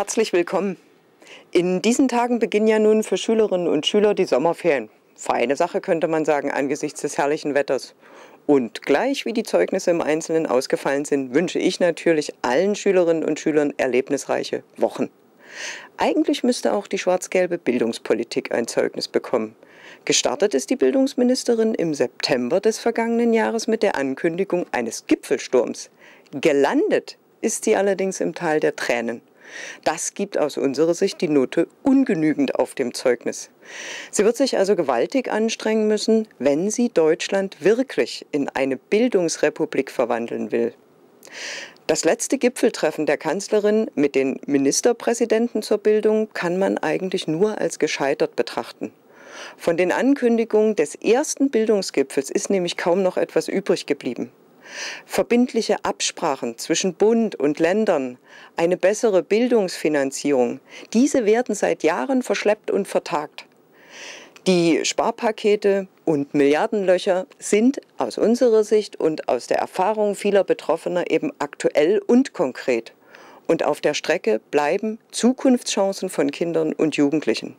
Herzlich willkommen. In diesen Tagen beginnen ja nun für Schülerinnen und Schüler die Sommerferien. Feine Sache könnte man sagen angesichts des herrlichen Wetters. Und gleich wie die Zeugnisse im Einzelnen ausgefallen sind, wünsche ich natürlich allen Schülerinnen und Schülern erlebnisreiche Wochen. Eigentlich müsste auch die schwarz-gelbe Bildungspolitik ein Zeugnis bekommen. Gestartet ist die Bildungsministerin im September des vergangenen Jahres mit der Ankündigung eines Gipfelsturms. Gelandet ist sie allerdings im Tal der Tränen. Das gibt aus unserer Sicht die Note ungenügend auf dem Zeugnis. Sie wird sich also gewaltig anstrengen müssen, wenn sie Deutschland wirklich in eine Bildungsrepublik verwandeln will. Das letzte Gipfeltreffen der Kanzlerin mit den Ministerpräsidenten zur Bildung kann man eigentlich nur als gescheitert betrachten. Von den Ankündigungen des ersten Bildungsgipfels ist nämlich kaum noch etwas übrig geblieben verbindliche Absprachen zwischen Bund und Ländern, eine bessere Bildungsfinanzierung, diese werden seit Jahren verschleppt und vertagt. Die Sparpakete und Milliardenlöcher sind aus unserer Sicht und aus der Erfahrung vieler Betroffener eben aktuell und konkret. Und auf der Strecke bleiben Zukunftschancen von Kindern und Jugendlichen.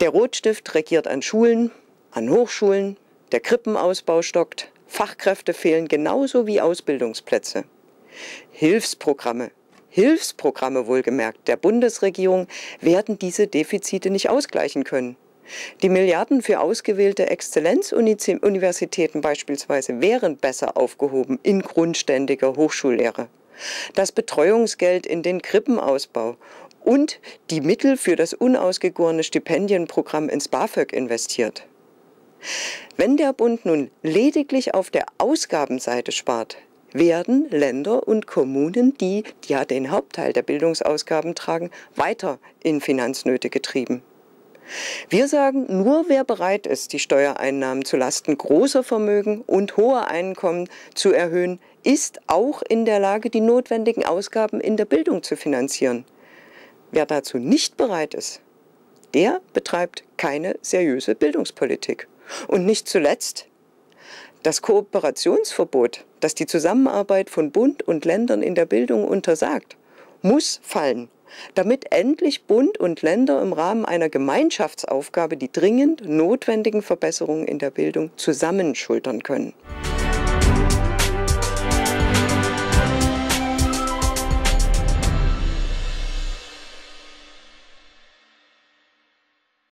Der Rotstift regiert an Schulen, an Hochschulen, der Krippenausbau stockt, Fachkräfte fehlen genauso wie Ausbildungsplätze. Hilfsprogramme, Hilfsprogramme wohlgemerkt der Bundesregierung werden diese Defizite nicht ausgleichen können. Die Milliarden für ausgewählte Exzellenzuniversitäten beispielsweise wären besser aufgehoben in grundständiger Hochschullehre. Das Betreuungsgeld in den Krippenausbau und die Mittel für das unausgegorene Stipendienprogramm ins BAföG investiert. Wenn der Bund nun lediglich auf der Ausgabenseite spart, werden Länder und Kommunen, die ja den Hauptteil der Bildungsausgaben tragen, weiter in Finanznöte getrieben. Wir sagen, nur wer bereit ist, die Steuereinnahmen zu Lasten großer Vermögen und hoher Einkommen zu erhöhen, ist auch in der Lage, die notwendigen Ausgaben in der Bildung zu finanzieren. Wer dazu nicht bereit ist, der betreibt keine seriöse Bildungspolitik. Und nicht zuletzt das Kooperationsverbot, das die Zusammenarbeit von Bund und Ländern in der Bildung untersagt, muss fallen, damit endlich Bund und Länder im Rahmen einer Gemeinschaftsaufgabe die dringend notwendigen Verbesserungen in der Bildung zusammenschultern können.